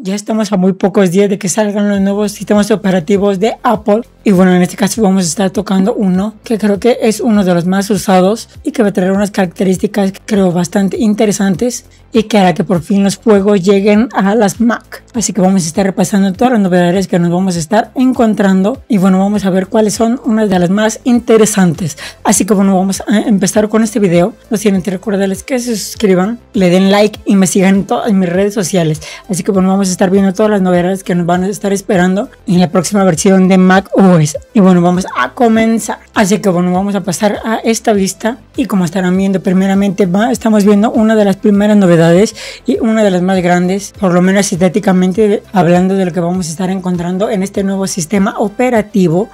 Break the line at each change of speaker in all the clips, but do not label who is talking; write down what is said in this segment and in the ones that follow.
ya estamos a muy pocos días de que salgan los nuevos sistemas operativos de Apple. Y bueno, en este caso vamos a estar tocando uno que creo que es uno de los más usados y que va a traer unas características creo bastante interesantes y que hará que por fin los juegos lleguen a las Mac. Así que vamos a estar repasando todas las novedades que nos vamos a estar encontrando y bueno, vamos a ver cuáles son unas de las más interesantes. Así que bueno, vamos a empezar con este video. No tienen que recordarles que se suscriban, le den like y me sigan en todas mis redes sociales. Así que bueno, vamos a estar viendo todas las novedades que nos van a estar esperando en la próxima versión de Mac OS. Y bueno, vamos a comenzar. Así que bueno, vamos a pasar a esta vista y como estarán viendo, primeramente va, estamos viendo una de las primeras novedades y una de las más grandes, por lo menos estéticamente hablando de lo que vamos a estar encontrando en este nuevo sistema operativo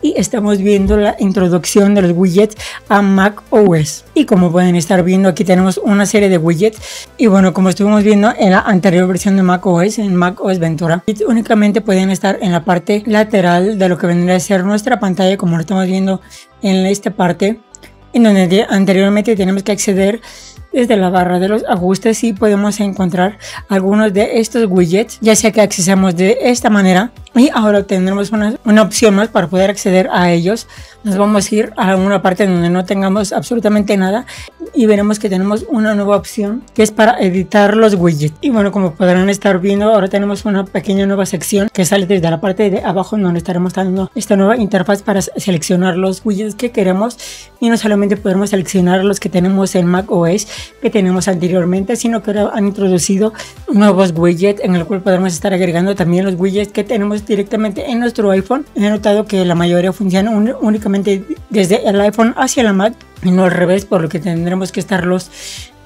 y estamos viendo la introducción de los widgets a macOS Y como pueden estar viendo, aquí tenemos una serie de widgets. Y bueno, como estuvimos viendo en la anterior versión de macOS en Mac Ventura, únicamente pueden estar en la parte lateral de lo que vendría a ser nuestra pantalla, como lo estamos viendo en esta parte en donde anteriormente tenemos que acceder desde la barra de los ajustes y podemos encontrar algunos de estos widgets, ya sea que accesamos de esta manera y ahora tendremos una, una, opción más para poder acceder a ellos. Nos vamos a ir a una parte donde no tengamos absolutamente nada y veremos que tenemos una nueva opción que es para editar los widgets. Y bueno, como podrán estar viendo, ahora tenemos una pequeña nueva sección que sale desde la parte de abajo donde estaremos dando esta nueva interfaz para seleccionar los widgets que queremos y no solamente podremos seleccionar los que tenemos en Mac OS que tenemos anteriormente, sino que ahora han introducido nuevos widgets en el cual podremos estar agregando también los widgets que tenemos directamente en nuestro iPhone. He notado que la mayoría funciona únicamente desde el iPhone hacia la Mac y no al revés, por lo que tendremos que estar los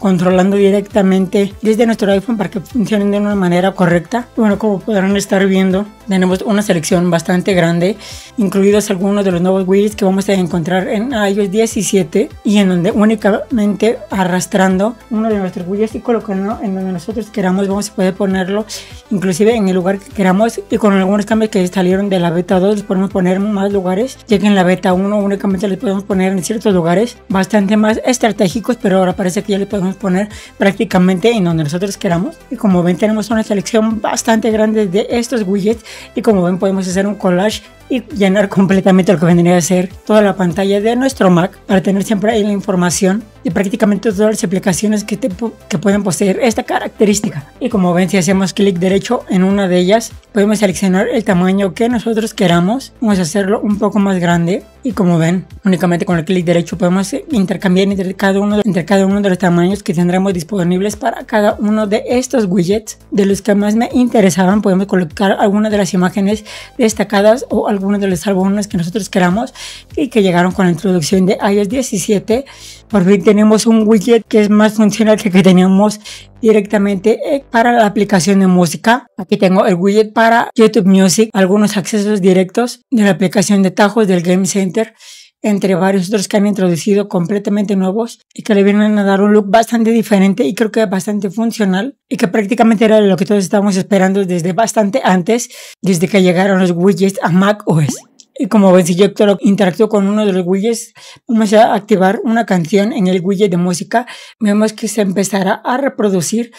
controlando directamente desde nuestro iPhone para que funcionen de una manera correcta. Bueno, como podrán estar viendo, tenemos una selección bastante grande, incluidos algunos de los nuevos widgets que vamos a encontrar en iOS 17 y en donde únicamente arrastrando uno de nuestros widgets y colocando en donde nosotros queramos vamos a poder ponerlo inclusive en el lugar que queramos y con algunos cambios que salieron de la beta 2 les podemos poner más lugares ya que en la beta 1 únicamente les podemos poner en ciertos lugares bastante más estratégicos pero ahora parece que ya les podemos poner prácticamente en donde nosotros queramos. Y como ven, tenemos una selección bastante grande de estos widgets. Y como ven, podemos hacer un collage y llenar completamente lo que vendría a ser toda la pantalla de nuestro Mac para tener siempre ahí la información y prácticamente todas las aplicaciones que, que pueden poseer esta característica. Y como ven, si hacemos clic derecho en una de ellas, podemos seleccionar el tamaño que nosotros queramos. Vamos a hacerlo un poco más grande. Y como ven, únicamente con el clic derecho podemos eh, intercambiar entre cada, uno, entre cada uno de los tamaños que tendremos disponibles para cada uno de estos widgets. De los que más me interesaban, podemos colocar algunas de las imágenes destacadas o algunos de los álbumes que nosotros queramos y que llegaron con la introducción de iOS 17. Por fin tenemos un widget que es más funcional que el que teníamos directamente eh, para la aplicación de música. Aquí tengo el widget para YouTube Music, algunos accesos directos de la aplicación de tajos del Game Center entre varios otros que han introducido completamente nuevos y que le vienen a dar un look bastante diferente y creo que bastante funcional y que prácticamente era lo que todos estábamos esperando desde bastante antes, desde que llegaron los widgets a Mac OS. Y como ven, si yo interactúo con uno de los widgets, vamos a activar una canción en el widget de música. Vemos que se empezará a reproducir,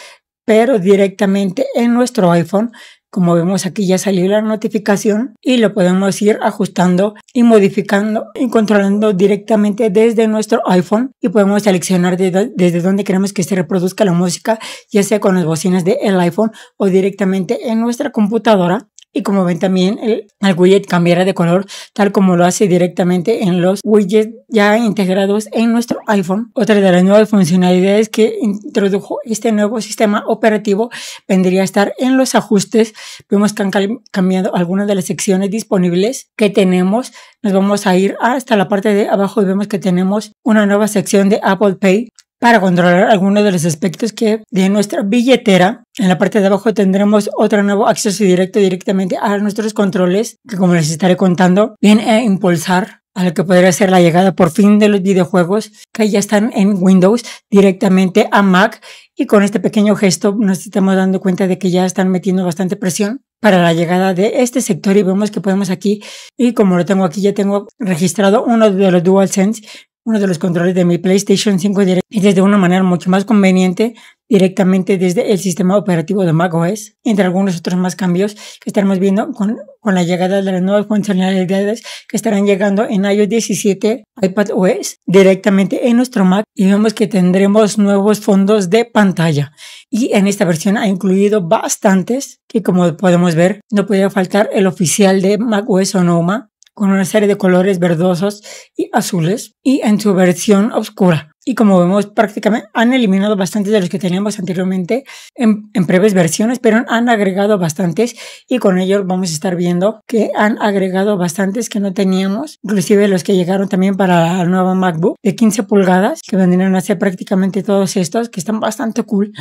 pero directamente en nuestro iPhone. Como vemos aquí ya salió la notificación y lo podemos ir ajustando y modificando y controlando directamente desde nuestro iPhone y podemos seleccionar desde dónde queremos que se reproduzca la música, ya sea con las bocinas del iPhone o directamente en nuestra computadora y como ven también el, widget cambiará de color tal como lo hace directamente en los widgets ya integrados en nuestro iPhone. Otra de las nuevas funcionalidades que introdujo este nuevo sistema operativo vendría a estar en los ajustes. Vemos que han cambiado algunas de las secciones disponibles que tenemos. Nos vamos a ir hasta la parte de abajo y vemos que tenemos una nueva sección de Apple Pay para controlar algunos de los aspectos que de nuestra billetera. En la parte de abajo tendremos otro nuevo acceso directo directamente a nuestros controles que como les estaré contando viene a impulsar a lo que podría ser la llegada por fin de los videojuegos que ya están en Windows directamente a Mac y con este pequeño gesto nos estamos dando cuenta de que ya están metiendo bastante presión para la llegada de este sector y vemos que podemos aquí y como lo tengo aquí ya tengo registrado uno de los DualSense uno de los controles de mi PlayStation 5 es de una manera mucho más conveniente directamente desde el sistema operativo de macOS, entre algunos otros más cambios que estaremos viendo con, con la llegada de las nuevas funcionalidades que estarán llegando en iOS 17 iPadOS directamente en nuestro Mac y vemos que tendremos nuevos fondos de pantalla y en esta versión ha incluido bastantes que como podemos ver no podía faltar el oficial de macOS Sonoma con una serie de colores verdosos y azules y en su versión oscura. Y como vemos, prácticamente han eliminado bastantes de los que teníamos anteriormente en, en versiones, pero han agregado bastantes y con ello vamos a estar viendo que han agregado bastantes que no teníamos, inclusive los que llegaron también para la nueva MacBook de 15 pulgadas, que vendrían a ser prácticamente todos estos, que están bastante cool.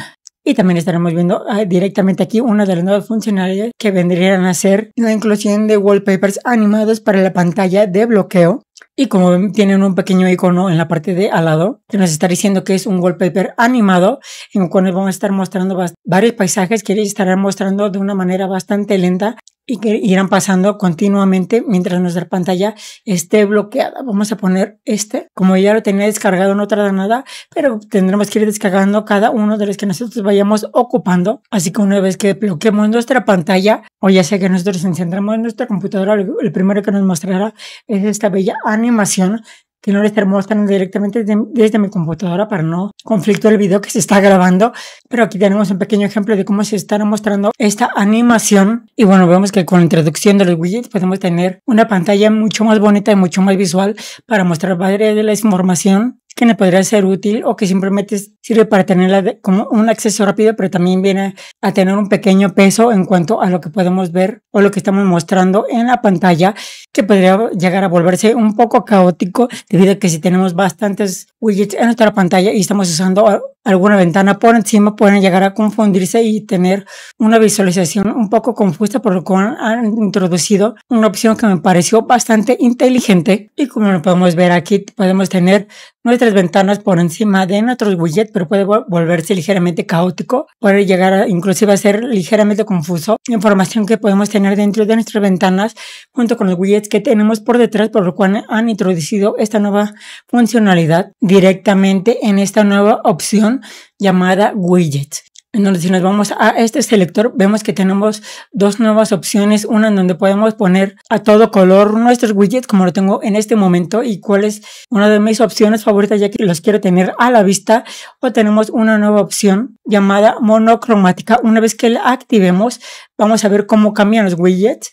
Y también estaremos viendo ah, directamente aquí una de las nuevas funcionalidades que vendrían a ser la inclusión de wallpapers animados para la pantalla de bloqueo. Y como tienen un pequeño icono en la parte de al lado que nos está diciendo que es un wallpaper animado, en el cual nos van a estar mostrando varios paisajes que les estarán mostrando de una manera bastante lenta y que irán pasando continuamente mientras nuestra pantalla esté bloqueada. Vamos a poner este, como ya lo tenía descargado no otra nada pero tendremos que ir descargando cada uno de los que nosotros vayamos ocupando. Así que una vez que bloqueemos nuestra pantalla, o ya sea que nosotros encendamos nuestra computadora, el primero que nos mostrará es esta bella animación que no les estar mostrando directamente desde, mi computadora para no conflicto el video que se está grabando. Pero aquí tenemos un pequeño ejemplo de cómo se está mostrando esta animación. Y bueno, vemos que con la introducción de los widgets podemos tener una pantalla mucho más bonita y mucho más visual para mostrar varias de la información que nos podría ser útil o que simplemente sirve para tenerla como un acceso rápido, pero también viene a tener un pequeño peso en cuanto a lo que podemos ver o lo que estamos mostrando en la pantalla que podría llegar a volverse un poco caótico debido a que si tenemos bastantes widgets en nuestra pantalla y estamos usando ah, alguna ventana por encima pueden llegar a confundirse y tener una visualización un poco confusa por lo cual han introducido una opción que me pareció bastante inteligente y como lo podemos ver aquí podemos tener nuestras ventanas por encima de nuestros widgets pero puede volverse ligeramente caótico puede llegar a inclusive a ser ligeramente confuso información que podemos tener dentro de nuestras ventanas junto con los widgets que tenemos por detrás, por lo cual han introducido esta nueva funcionalidad directamente en esta nueva opción llamada widgets. En donde si nos vamos a este selector, vemos que tenemos dos nuevas opciones. Una en donde podemos poner a todo color nuestros widgets, como lo tengo en este momento, y cuál es una de mis opciones favoritas, ya que los quiero tener a la vista. O tenemos una nueva opción llamada monocromática. Una vez que la activemos, vamos a ver cómo cambian los widgets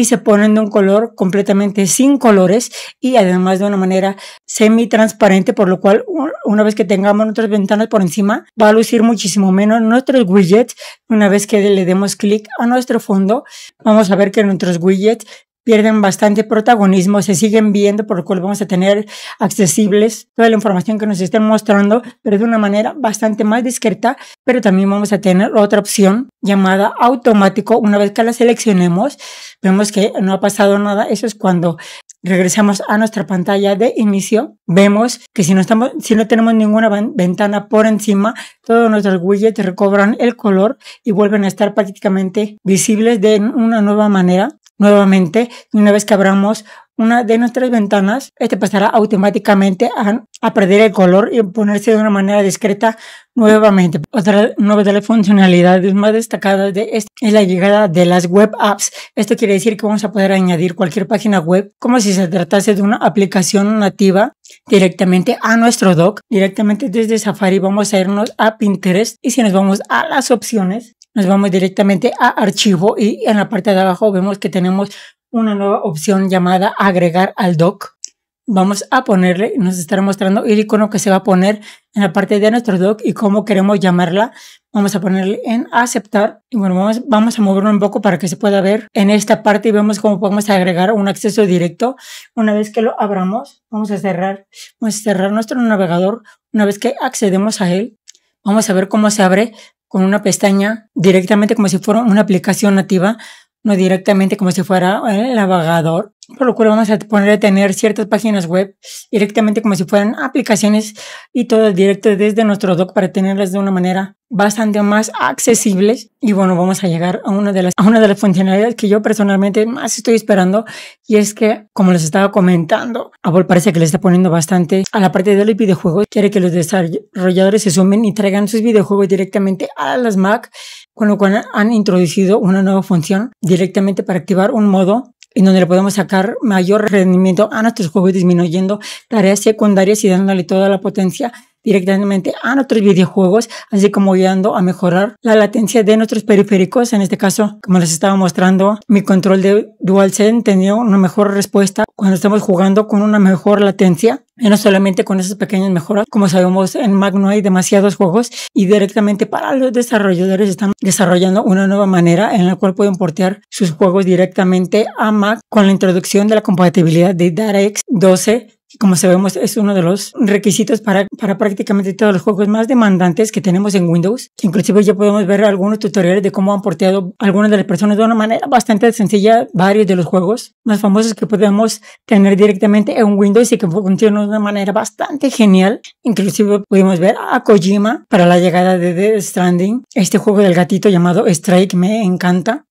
y se ponen de un color completamente sin colores y además de una manera semi-transparente, por lo cual una vez que tengamos nuestras ventanas por encima va a lucir muchísimo menos nuestros widgets. Una vez que le demos clic a nuestro fondo, vamos a ver que nuestros widgets pierden bastante protagonismo, se siguen viendo, por lo cual vamos a tener accesibles toda la información que nos estén mostrando, pero de una manera bastante más discreta, pero también vamos a tener otra opción llamada automático. Una vez que la seleccionemos, vemos que no ha pasado nada, eso es cuando regresamos a nuestra pantalla de inicio, vemos que si no, estamos, si no tenemos ninguna ventana por encima, todos nuestros widgets recobran el color y vuelven a estar prácticamente visibles de una nueva manera. Nuevamente, una vez que abramos una de nuestras ventanas, este pasará automáticamente a, perder el color y ponerse de una manera discreta nuevamente. Otra nueva de las funcionalidades más destacadas de este es la llegada de las web apps. Esto quiere decir que vamos a poder añadir cualquier página web como si se tratase de una aplicación nativa directamente a nuestro dock. Directamente desde Safari vamos a irnos a Pinterest y si nos vamos a las opciones, nos vamos directamente a archivo y en la parte de abajo vemos que tenemos una nueva opción llamada agregar al doc. Vamos a ponerle, nos estará mostrando el icono que se va a poner en la parte de nuestro doc y cómo queremos llamarla. Vamos a ponerle en aceptar y bueno, vamos, vamos a moverlo un poco para que se pueda ver en esta parte y vemos cómo podemos agregar un acceso directo. Una vez que lo abramos, vamos a cerrar, vamos a cerrar nuestro navegador. Una vez que accedemos a él, vamos a ver cómo se abre con una pestaña directamente como si fuera una aplicación nativa, no directamente como si fuera el navegador por pues lo cual vamos a poner a tener ciertas páginas web directamente como si fueran aplicaciones y todo directo desde nuestro doc para tenerlas de una manera bastante más accesibles. Y bueno, vamos a llegar a una de las, a una de las funcionalidades que yo personalmente más estoy esperando y es que, como les estaba comentando, Apple parece que le está poniendo bastante a la parte de los videojuegos. Quiere que los desarrolladores se sumen y traigan sus videojuegos directamente a las Mac, con lo cual han introducido una nueva función directamente para activar un modo en donde le podemos sacar mayor rendimiento a nuestros juegos disminuyendo tareas secundarias y dándole toda la potencia directamente a nuestros videojuegos, así como guiando a mejorar la latencia de nuestros periféricos. En este caso, como les estaba mostrando, mi control de DualSense tenía una mejor respuesta cuando estamos jugando con una mejor latencia y no solamente con esas pequeñas mejoras, como sabemos en Mac no hay demasiados juegos y directamente para los desarrolladores están desarrollando una nueva manera en la cual pueden portear sus juegos directamente a Mac con la introducción de la compatibilidad de DirectX 12 como sabemos es uno de los requisitos para, para prácticamente todos los juegos más demandantes que tenemos en Windows. Inclusive ya podemos ver algunos tutoriales de cómo han porteado algunas de las personas de una manera bastante sencilla varios de los juegos más famosos que podemos tener directamente en Windows y que funcionan de una manera bastante genial. Inclusive pudimos ver a Kojima para la llegada de The Stranding, este juego del gatito llamado Strike me encanta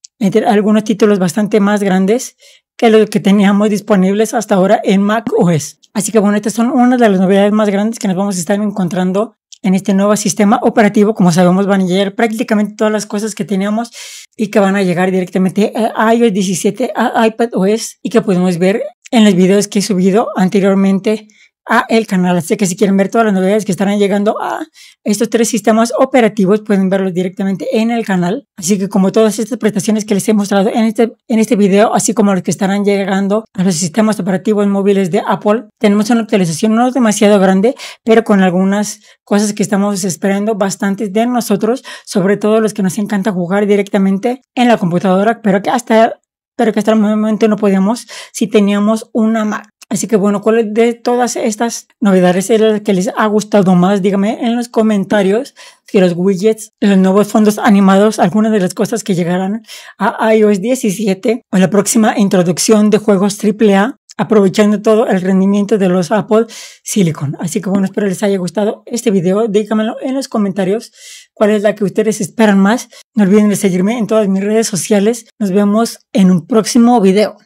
algunos títulos bastante más grandes que los que teníamos disponibles hasta ahora en macOS Así que bueno, estas son una de las novedades más grandes que nos vamos a estar encontrando en este nuevo sistema operativo. Como sabemos, van a llegar prácticamente todas las cosas que teníamos y que van a llegar directamente a iOS 17, a iPadOS y que podemos ver en los videos que he subido anteriormente a ah, el canal. Así que si quieren ver todas las novedades que estarán llegando a estos tres sistemas operativos, pueden verlos directamente en el canal. Así que como todas estas prestaciones que les he mostrado en este, en este video, así como los que estarán llegando a los sistemas operativos móviles de Apple, tenemos una actualización no demasiado grande, pero con algunas cosas que estamos esperando bastantes de nosotros, sobre todo los que nos encanta jugar directamente en la computadora, pero que hasta pero que hasta el momento no podíamos si teníamos una Mac. Así que bueno, ¿cuál de todas estas novedades es la que les ha gustado más? Díganme en los comentarios si los widgets, los nuevos fondos animados, algunas de las cosas que llegarán a iOS 17 o la próxima introducción de juegos AAA aprovechando todo el rendimiento de los Apple Silicon. Así que bueno, espero les haya gustado este video. Díganmelo en los comentarios cuál es la que ustedes esperan más. No olviden de seguirme en todas mis redes sociales. Nos vemos en un próximo video.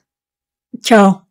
Chao.